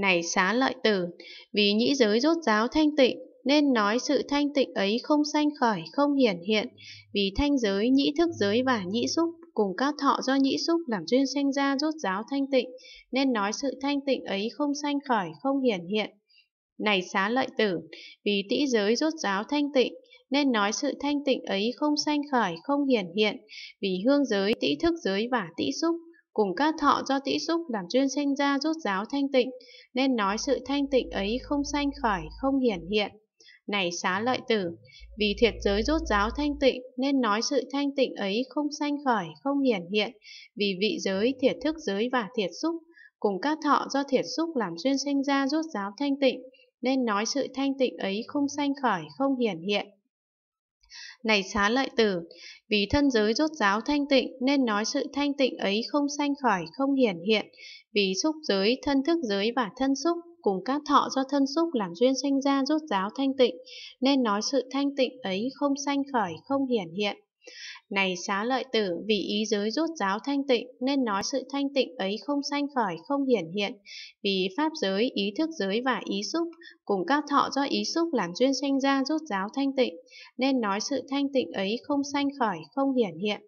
Này xá lợi tử, vì nhĩ giới rốt giáo thanh tịnh, nên nói sự thanh tịnh ấy không sanh khởi, không hiển hiện, vì thanh giới, nhĩ thức giới và nhĩ xúc cùng các thọ do nhĩ xúc làm duyên sanh ra rốt giáo thanh tịnh, nên nói sự thanh tịnh ấy không sanh khởi, không hiển hiện. Này xá lợi tử, vì tĩ giới rốt giáo thanh tịnh, nên nói sự thanh tịnh ấy không sanh khởi, không hiển hiện, vì hương giới, tĩ thức giới và tĩ xúc Cùng các thọ do tĩ xúc làm chuyên sinh ra rút giáo thanh tịnh, nên nói sự thanh tịnh ấy không sanh khởi, không hiển hiện. Này xá lợi tử, vì thiệt giới rút giáo thanh tịnh nên nói sự thanh tịnh ấy không sanh khởi, không hiển hiện, vì vị giới, thiệt thức giới và thiệt xúc, cùng các thọ do thiệt xúc làm chuyên sinh ra rút giáo thanh tịnh, nên nói sự thanh tịnh ấy không sanh khởi, không hiển hiện. Này xá lợi tử, vì thân giới rốt giáo thanh tịnh nên nói sự thanh tịnh ấy không sanh khỏi, không hiển hiện. Vì xúc giới, thân thức giới và thân xúc cùng các thọ do thân xúc làm duyên sanh ra rốt giáo thanh tịnh nên nói sự thanh tịnh ấy không sanh khởi, không hiển hiện. Này xá lợi tử, vì ý giới rút giáo thanh tịnh, nên nói sự thanh tịnh ấy không sanh khỏi, không hiển hiện. Vì pháp giới, ý thức giới và ý xúc, cùng các thọ do ý xúc làm duyên sanh ra rút giáo thanh tịnh, nên nói sự thanh tịnh ấy không sanh khỏi, không hiển hiện.